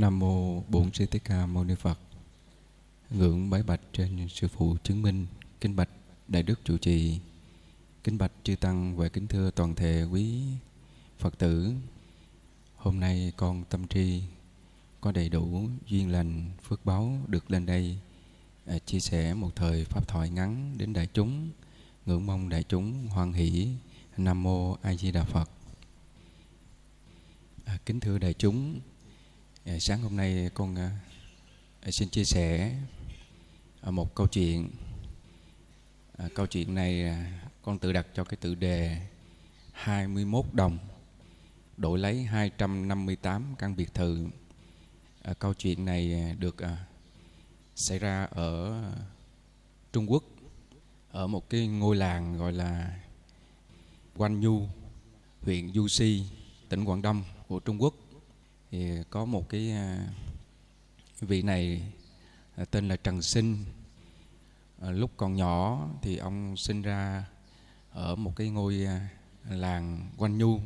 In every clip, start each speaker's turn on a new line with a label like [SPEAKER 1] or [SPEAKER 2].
[SPEAKER 1] Nam mô Bổn Sư Thích Ca Mâu Ni Phật. Ngưỡng bái bạch trên sư phụ chứng minh kính bạch đại đức trụ trì, kính bạch chư tăng và kính thưa toàn thể quý Phật tử. Hôm nay con tâm tri có đầy đủ duyên lành phước báo được lên đây à, chia sẻ một thời pháp thoại ngắn đến đại chúng, ngưỡng mong đại chúng hoan hỷ. Nam mô A Di Đà Phật. À, kính thưa đại chúng, Dạ, sáng hôm nay con ờ, ờ, xin chia sẻ ờ, một câu chuyện. Câu chuyện này con tự đặt cho cái tự đề 21 đồng đổi lấy 258 căn biệt thự. Câu chuyện này được xảy ra ở Trung Quốc ở một cái ngôi làng gọi là Quan Yu, huyện Du Si, tỉnh Quảng Đông của Trung Quốc thì có một cái à, vị này à, tên là Trần Sinh à, lúc còn nhỏ thì ông sinh ra ở một cái ngôi làng Quanh Nhu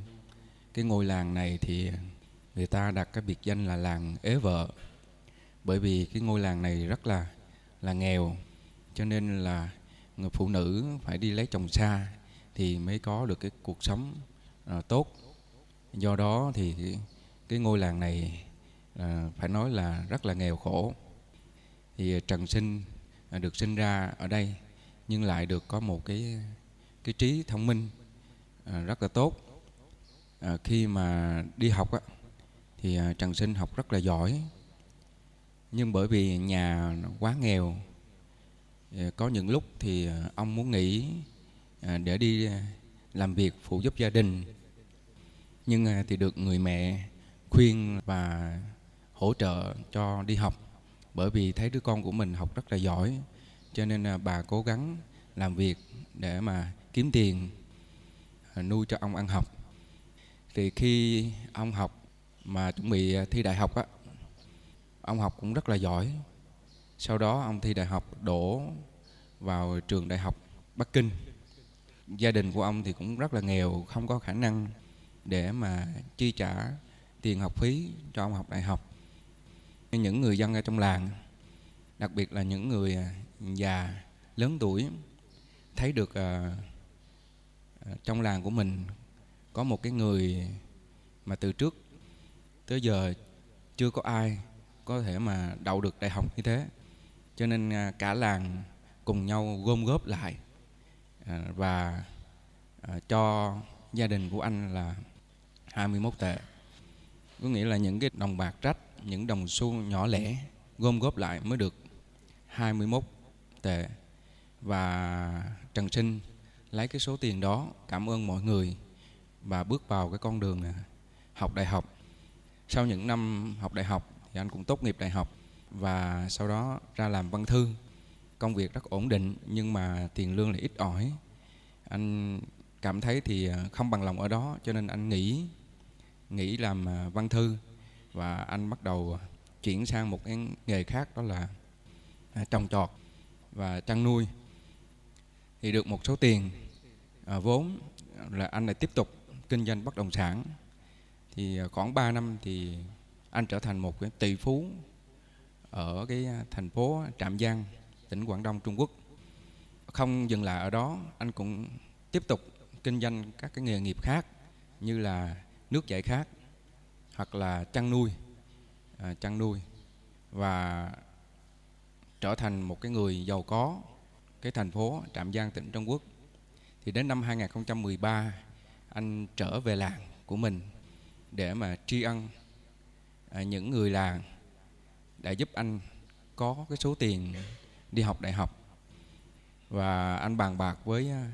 [SPEAKER 1] cái ngôi làng này thì người ta đặt cái biệt danh là làng ế vợ bởi vì cái ngôi làng này rất là là nghèo cho nên là người phụ nữ phải đi lấy chồng xa thì mới có được cái cuộc sống à, tốt do đó thì cái ngôi làng này à, phải nói là rất là nghèo khổ thì à, Trần Sinh à, được sinh ra ở đây nhưng lại được có một cái cái trí thông minh à, rất là tốt à, khi mà đi học á, thì à, Trần Sinh học rất là giỏi nhưng bởi vì nhà quá nghèo à, có những lúc thì à, ông muốn nghỉ để đi làm việc phụ giúp gia đình nhưng thì được người mẹ khuyên và hỗ trợ cho đi học bởi vì thấy đứa con của mình học rất là giỏi cho nên là bà cố gắng làm việc để mà kiếm tiền à, nuôi cho ông ăn học thì khi ông học mà chuẩn bị à, thi đại học á ông học cũng rất là giỏi sau đó ông thi đại học đổ vào trường đại học Bắc Kinh gia đình của ông thì cũng rất là nghèo không có khả năng để mà chi trả tiền học phí cho ông học đại học những người dân ở trong làng đặc biệt là những người à, già lớn tuổi thấy được à, à, trong làng của mình có một cái người mà từ trước tới giờ chưa có ai có thể mà đậu được đại học như thế cho nên cả làng cùng nhau gom góp lại và cho gia đình của anh là 21 tệ có nghĩa là những cái đồng bạc trách những đồng xu nhỏ lẻ gom góp lại mới được 21 tệ và Trần Sinh lấy cái số tiền đó cảm ơn mọi người và bước vào cái con đường à, học đại học sau những năm học đại học thì anh cũng tốt nghiệp đại học và sau đó ra làm văn thư công việc rất ổn định nhưng mà tiền lương lại ít ỏi anh cảm thấy thì à, không bằng lòng ở đó cho nên anh nghỉ nghỉ làm à, văn thư và anh bắt đầu chuyển sang một cái nghề khác đó là à, trồng trọt và chăn nuôi thì được một số tiền à, vốn là anh lại tiếp tục kinh doanh bất động sản thì à, khoảng 3 năm thì anh trở thành một cái tỷ phú ở cái thành phố Trạm Giang, tỉnh Quảng Đông, Trung Quốc. Không dừng lại ở đó, anh cũng tiếp tục kinh doanh các cái nghề nghiệp khác như là nước giải khát hoặc là chăn nuôi à, chăn nuôi và trở thành một cái người giàu có cái thành phố Trạm Giang tỉnh Trung Quốc thì đến năm 2013 anh trở về làng của mình để mà tri ân à, những người làng đã giúp anh có cái số tiền đi học đại học và anh bàn bạc với à,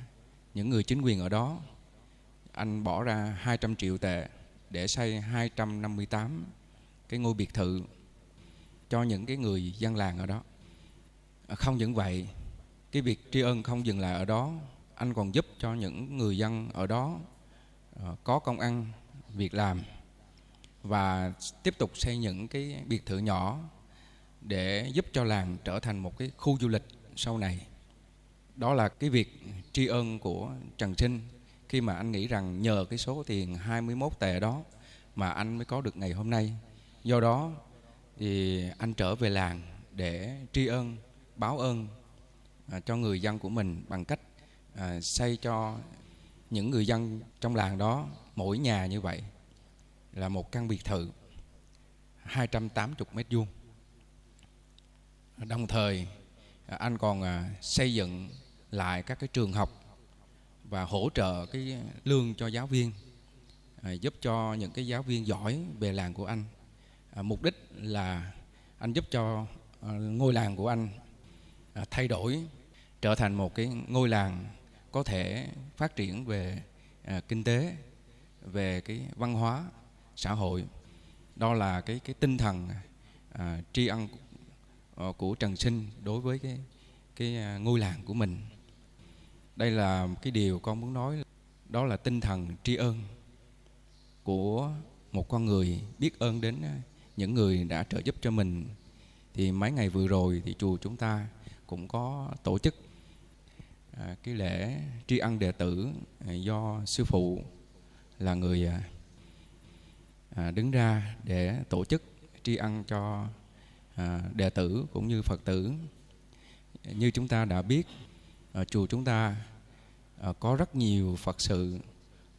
[SPEAKER 1] những người chính quyền ở đó anh bỏ ra 200 triệu tệ để xây 258 cái ngôi biệt thự cho những cái người dân làng ở đó. À, không những vậy, cái việc tri ân không dừng lại ở đó, anh còn giúp cho những người dân ở đó à, có công ăn, việc làm và tiếp tục xây những cái biệt thự nhỏ để giúp cho làng trở thành một cái khu du lịch sau này. Đó là cái việc tri ân của Trần Sinh khi mà anh nghĩ rằng nhờ cái số tiền 21 tệ đó mà anh mới có được ngày hôm nay. Do đó thì anh trở về làng để tri ân, báo ơn à, cho người dân của mình bằng cách à, xây cho những người dân trong làng đó mỗi nhà như vậy là một căn biệt thự 280 mét vuông. Đồng thời à, anh còn à, xây dựng lại các cái trường học và hỗ trợ cái lương cho giáo viên à, giúp cho những cái giáo viên giỏi về làng của anh à, mục đích là anh giúp cho à, ngôi làng của anh à, thay đổi trở thành một cái ngôi làng có thể phát triển về à, kinh tế về cái văn hóa xã hội đó là cái cái tinh thần à, tri ân của, ờ, của Trần Sinh đối với cái cái à, ngôi làng của mình đây là cái điều con muốn nói đó là tinh thần tri ân của một con người biết ơn đến à, những người đã trợ giúp cho mình thì mấy ngày vừa rồi thì chùa chúng ta cũng có tổ chức à, cái lễ tri ân đệ tử à, do sư phụ là người đứng ra để tổ chức tri ân cho à, đệ tử cũng như phật tử như chúng ta đã biết Ờ, chùa chúng ta ờ, có rất nhiều phật sự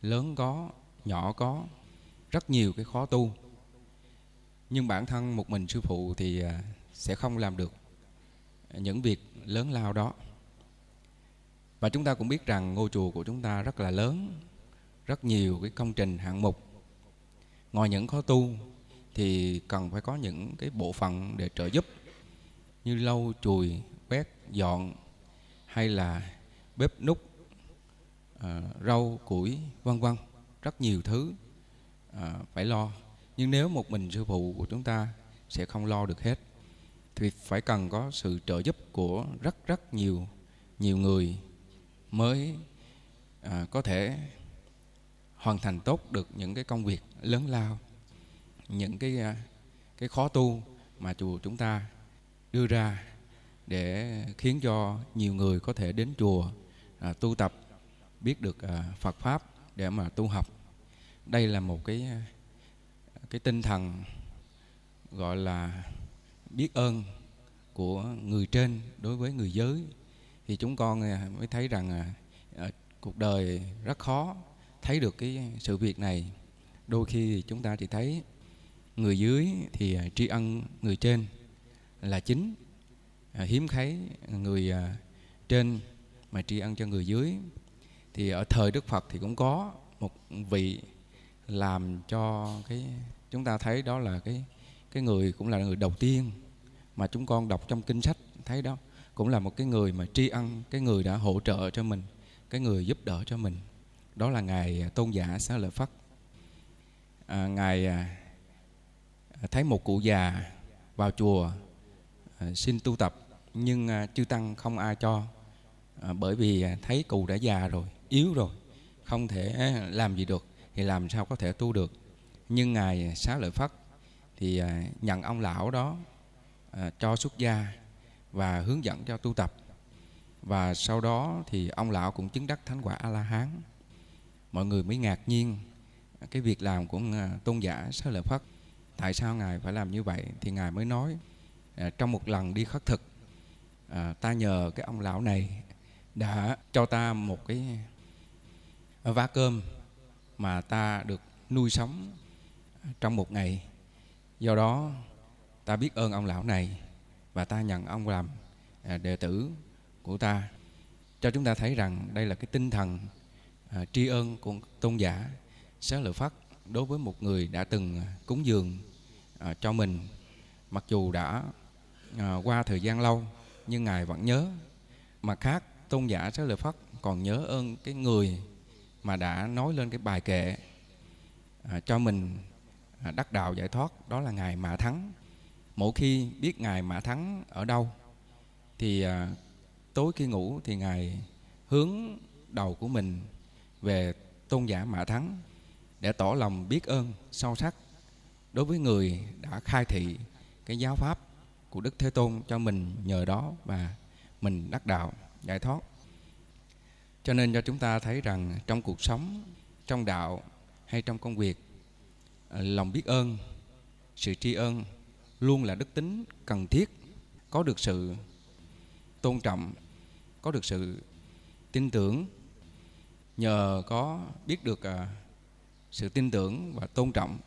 [SPEAKER 1] lớn có nhỏ có rất nhiều cái khó tu nhưng bản thân một mình sư phụ thì ờ, sẽ không làm được những việc lớn lao đó và chúng ta cũng biết rằng ngôi chùa của chúng ta rất là lớn rất nhiều cái công trình hạng mục ngoài những khó tu thì cần phải có những cái bộ phận để trợ giúp như lau chùi quét dọn hay là bếp nút à, ờ, rau củi vân vân rất nhiều thứ à, phải lo nhưng nếu một mình sư phụ của chúng ta sẽ không lo được hết thì phải cần có sự trợ giúp của rất rất nhiều nhiều người mới à, có thể hoàn thành tốt được những cái công việc lớn lao những cái cái khó tu mà chùa chúng ta đưa ra để khiến cho nhiều người có thể đến chùa à, tu tập biết được à, Phật pháp để mà tu học đây là một cái cái tinh thần gọi là biết ơn của người trên đối với người giới thì chúng con à, mới thấy rằng à, à, cuộc đời rất khó thấy được cái sự việc này đôi khi chúng ta chỉ thấy người dưới thì à, tri ân người trên là chính À, hiếm thấy người à, trên mà tri ân cho người dưới thì ở thời Đức Phật thì cũng có một vị làm cho cái chúng ta thấy đó là cái cái người cũng là người đầu tiên mà chúng con đọc trong kinh sách thấy đó cũng là một cái người mà tri ân cái người đã hỗ trợ cho mình cái người giúp đỡ cho mình đó là ngài à, tôn giả xá lợi phất à, ngài thấy một cụ già vào chùa à, xin tu tập nhưng à, chư tăng không ai cho à, bởi vì à, thấy cụ đã già rồi yếu rồi không thể làm gì được thì làm sao có thể tu được nhưng ngài xá lợi phất thì nhận ông lão đó cho xuất gia và hướng dẫn cho tu tập và sau đó thì ông lão cũng chứng đắc thánh quả a la hán mọi người mới ngạc nhiên cái việc làm của tôn giả xá lợi phất tại sao ngài phải làm như vậy thì ngài mới nói trong một lần đi khất thực à, ta nhờ cái ông lão này đã cho ta một cái vá cơm mà ta được nuôi sống trong một ngày do đó ta biết ơn ông lão này và ta nhận ông làm à, đệ tử của ta cho chúng ta thấy rằng đây là cái tinh thần à, tri ân của tôn giả xá lợi phất đối với một người đã từng cúng dường à, cho mình mặc dù đã à, qua thời gian lâu nhưng ngài vẫn nhớ mà khác tôn giả xá lợi phất còn nhớ ơn cái người mà đã nói lên cái bài kệ à, cho mình à, đắc đạo giải thoát đó là ngài mã thắng mỗi khi biết ngài mã thắng ở đâu thì à, tối khi ngủ thì ngài hướng đầu của mình về tôn giả mã thắng để tỏ lòng biết ơn sâu sắc đối với người đã khai thị cái giáo pháp của Đức Thế Tôn cho mình nhờ đó và mình đắc đạo, giải thoát. Cho nên cho chúng ta thấy rằng trong cuộc sống, trong đạo hay trong công việc, ờ, lòng biết ơn, sự tri ân luôn là đức tính cần thiết có được sự tôn trọng, có được sự tin tưởng nhờ có biết được ờ, sự tin tưởng và tôn trọng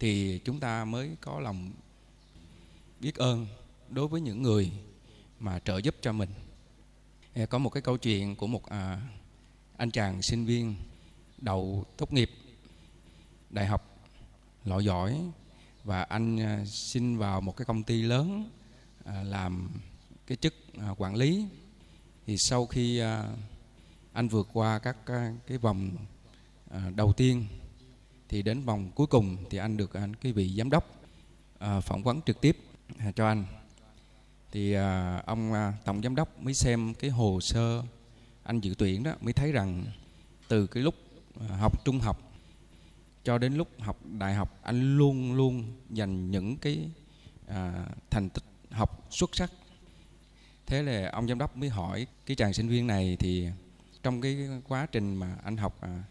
[SPEAKER 1] thì chúng ta mới có lòng biết ơn đối với những người mà trợ giúp cho mình có một cái câu chuyện của một à, anh chàng sinh viên đậu tốt nghiệp đại học loại giỏi và anh à, xin vào một cái công ty lớn à, làm cái chức à, quản lý thì sau khi à, anh vượt qua các à, cái vòng à, đầu tiên thì đến vòng cuối cùng thì anh được anh à, cái vị giám đốc à, phỏng vấn trực tiếp à, cho anh thì à, ông à, tổng giám đốc mới xem cái hồ sơ anh dự tuyển đó mới thấy rằng từ cái lúc à, học trung học cho đến lúc học đại học anh luôn luôn dành những cái à, thành tích học xuất sắc thế là ông giám đốc mới hỏi cái chàng sinh viên này thì trong cái quá trình mà anh học à,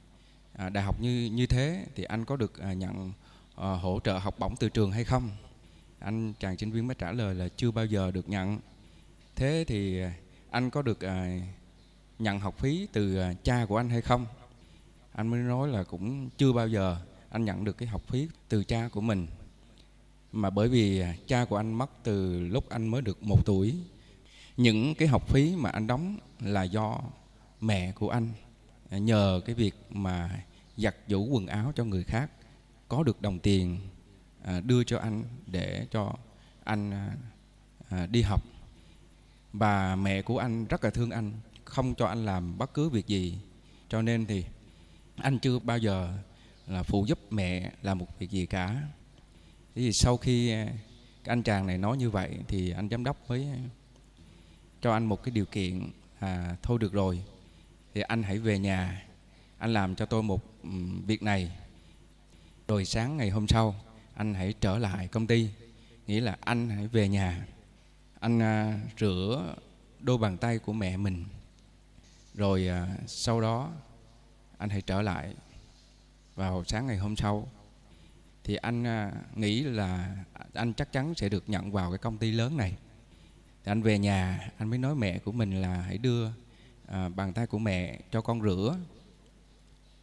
[SPEAKER 1] à đại học như như thế thì anh có được à, nhận à, hỗ trợ học bổng từ trường hay không anh chàng sinh viên mới trả lời là chưa bao giờ được nhận thế thì à, anh có được à, nhận học phí từ à, cha của anh hay không anh mới nói là cũng chưa bao giờ anh nhận được cái học phí từ cha của mình mà bởi vì à, cha của anh mất từ lúc anh mới được một tuổi những cái học phí mà anh đóng là do mẹ của anh à, nhờ cái việc mà giặt giũ quần áo cho người khác có được đồng tiền À, đưa cho anh để cho anh à, à, đi học và mẹ của anh rất là thương anh không cho anh làm bất cứ việc gì cho nên thì anh chưa bao giờ là phụ giúp mẹ làm một việc gì cả thế thì sau khi anh chàng này nói như vậy thì anh giám đốc mới cho anh một cái điều kiện à, thôi được rồi thì anh hãy về nhà anh làm cho tôi một việc này rồi sáng ngày hôm sau anh hãy trở lại công ty nghĩa là anh hãy về nhà anh à, rửa đôi bàn tay của mẹ mình rồi à, sau đó anh hãy trở lại vào sáng ngày hôm sau thì anh à, nghĩ là anh chắc chắn sẽ được nhận vào cái công ty lớn này thì anh về nhà anh mới nói mẹ của mình là hãy đưa à, bàn tay của mẹ cho con rửa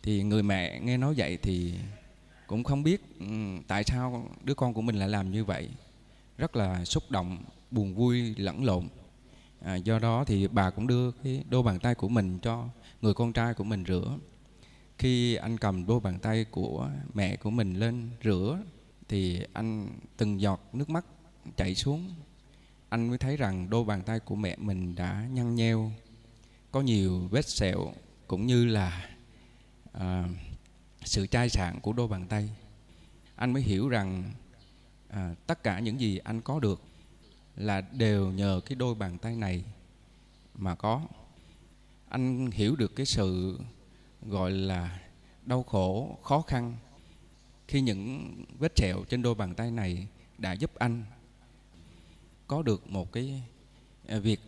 [SPEAKER 1] thì người mẹ nghe nói vậy thì cũng không biết ừ, tại sao đứa con của mình lại làm như vậy rất là xúc động buồn vui lẫn lộn à, do đó thì bà cũng đưa cái đôi bàn tay của mình cho người con trai của mình rửa khi anh cầm đôi bàn tay của mẹ của mình lên rửa thì anh từng giọt nước mắt chảy xuống anh mới thấy rằng đôi bàn tay của mẹ mình đã nhăn nheo có nhiều vết sẹo cũng như là à, sự chai sạn của đôi bàn tay anh mới hiểu rằng à, tất cả những gì anh có được là đều nhờ cái đôi bàn tay này mà có anh hiểu được cái sự gọi là đau khổ khó khăn khi những vết sẹo trên đôi bàn tay này đã giúp anh có được một cái à, việc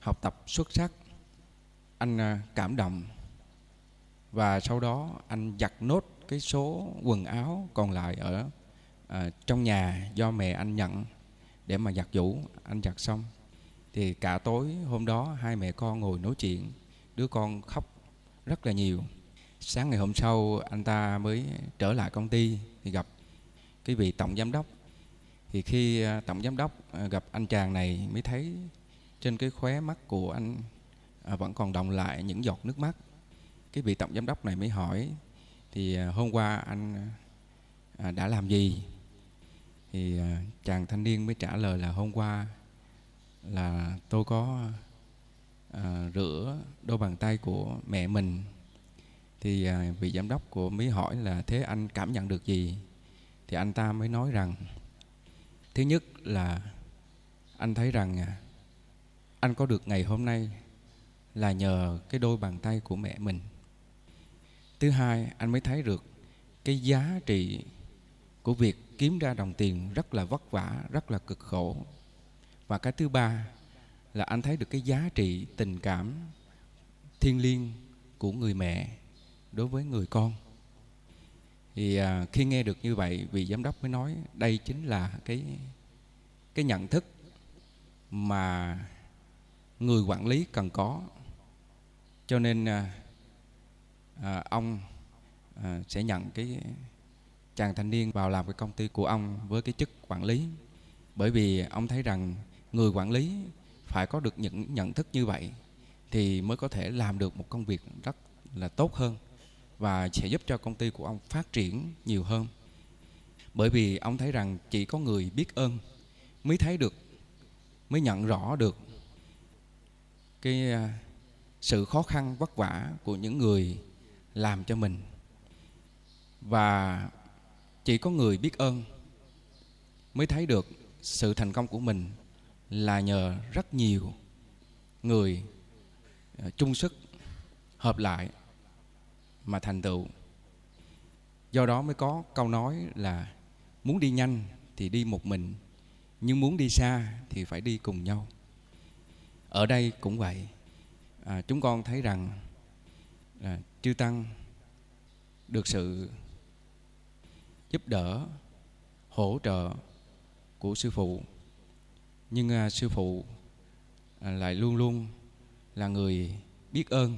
[SPEAKER 1] học tập xuất sắc anh à, cảm động và sau đó anh giặt nốt cái số quần áo còn lại ở à, trong nhà do mẹ anh nhận để mà giặt giũ anh giặt xong thì cả tối hôm đó hai mẹ con ngồi nói chuyện đứa con khóc rất là nhiều sáng ngày hôm sau anh ta mới trở lại công ty thì gặp cái vị tổng giám đốc thì khi à, tổng giám đốc à, gặp anh chàng này mới thấy trên cái khóe mắt của anh à, vẫn còn đọng lại những giọt nước mắt cái vị tổng giám đốc này mới hỏi thì à, hôm qua anh à, đã làm gì thì à, chàng thanh niên mới trả lời là hôm qua là tôi có rửa đôi bàn tay của mẹ mình thì vị giám đốc của mới hỏi là thế anh cảm nhận được gì thì anh ta mới nói rằng thứ nhất là anh thấy rằng anh có được ngày hôm nay là nhờ cái đôi bàn tay của mẹ mình thứ hai anh mới thấy được cái giá trị của việc kiếm ra đồng tiền rất là vất vả rất là cực khổ và cái thứ ba là anh thấy được cái giá trị tình cảm thiêng liêng của người mẹ đối với người con thì à, khi nghe được như vậy vị giám đốc mới nói đây chính là cái cái nhận thức mà người quản lý cần có cho nên à, à, ông à, sẽ nhận cái chàng thanh niên vào làm cái công ty của ông với cái chức quản lý bởi vì ông thấy rằng người quản lý phải có được những nhận thức như vậy thì mới có thể làm được một công việc rất là tốt hơn và sẽ giúp cho công ty của ông phát triển nhiều hơn bởi vì ông thấy rằng chỉ có người biết ơn mới thấy được mới nhận rõ được cái ờ, sự khó khăn vất vả của những người làm cho mình và chỉ có người biết ơn mới thấy được sự thành công của mình là nhờ rất nhiều người ờ, chung sức hợp lại mà thành tựu do đó mới có câu nói là muốn đi nhanh thì đi một mình nhưng muốn đi xa thì phải đi cùng nhau ở đây cũng vậy à, chúng con thấy rằng là chư tăng được sự giúp đỡ hỗ trợ của sư phụ nhưng à, sư phụ à, lại luôn luôn là người biết ơn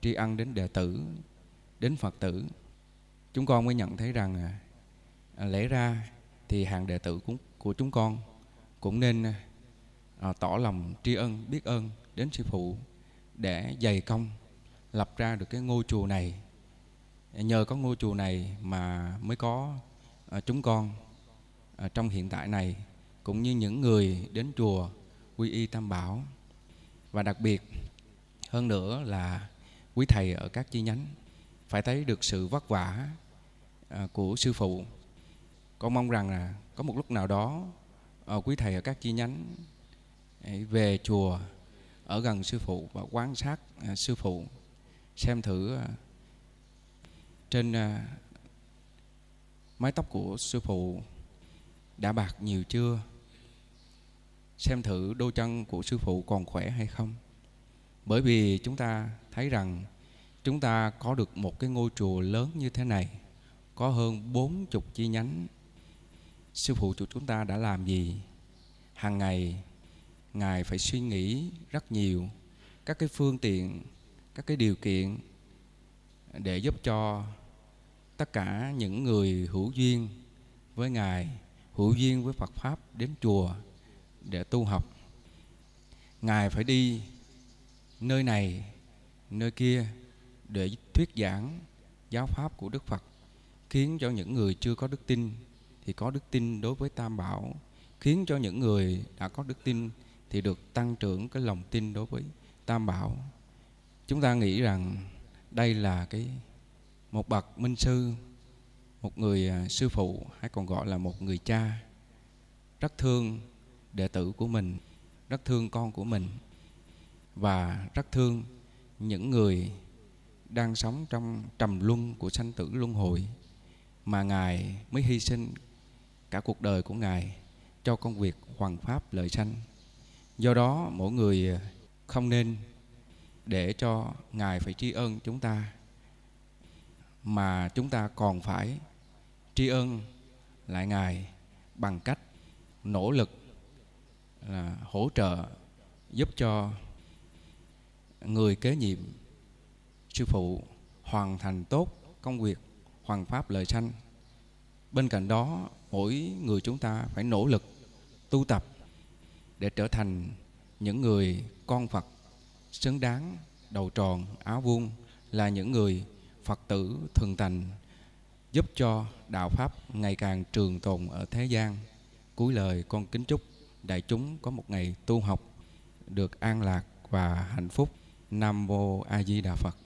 [SPEAKER 1] tri ân đến đệ tử đến phật tử chúng con mới nhận thấy rằng à, à, lẽ ra thì hàng đệ tử cũng của chúng con cũng nên à, tỏ lòng tri ân biết ơn đến sư phụ để dày công lập ra được cái ngôi chùa này nhờ có ngôi chùa này mà mới có à, chúng con à, trong hiện tại này cũng như những người đến chùa quy y tam bảo và đặc biệt hơn nữa là quý thầy ở các chi nhánh phải thấy được sự vất vả à, của sư phụ con mong rằng là có một lúc nào đó quý thầy ở các chi nhánh về chùa ở gần sư phụ và quan sát sư phụ xem thử à, trên à, mái tóc của sư phụ đã bạc nhiều chưa xem thử đôi chân của sư phụ còn khỏe hay không bởi vì chúng ta thấy rằng chúng ta có được một cái ngôi chùa lớn như thế này có hơn bốn chục chi nhánh sư phụ chủ chúng ta đã làm gì hàng ngày ngài phải suy nghĩ rất nhiều các cái phương tiện các cái điều kiện để giúp cho tất cả những người hữu duyên với ngài hữu duyên với phật pháp đến chùa để tu học ngài phải đi nơi này nơi kia để thuyết giảng giáo pháp của đức phật khiến cho những người chưa có đức tin thì có đức tin đối với tam bảo khiến cho những người đã có đức tin thì được tăng trưởng cái lòng tin đối với tam bảo chúng ta nghĩ rằng đây là cái một bậc minh sư một người à, sư phụ hay còn gọi là một người cha rất thương đệ tử của mình rất thương con của mình và rất thương những người đang sống trong trầm luân của sanh tử luân hồi mà ngài mới hy sinh cả cuộc đời của ngài cho công việc hoàn pháp lợi sanh do đó mỗi người không nên để cho Ngài phải tri ân chúng ta mà chúng ta còn phải tri ân lại Ngài bằng cách nỗ lực là hỗ trợ giúp cho người kế nhiệm sư phụ hoàn thành tốt công việc hoàn pháp lời sanh bên cạnh đó mỗi người chúng ta phải nỗ lực tu tập để trở thành những người con phật xứng đáng đầu tròn áo vuông là những người Phật tử thường thành giúp cho đạo pháp ngày càng trường tồn ở thế gian. Cuối lời con kính chúc đại chúng có một ngày tu học được an lạc và hạnh phúc. Nam mô A Di Đà Phật.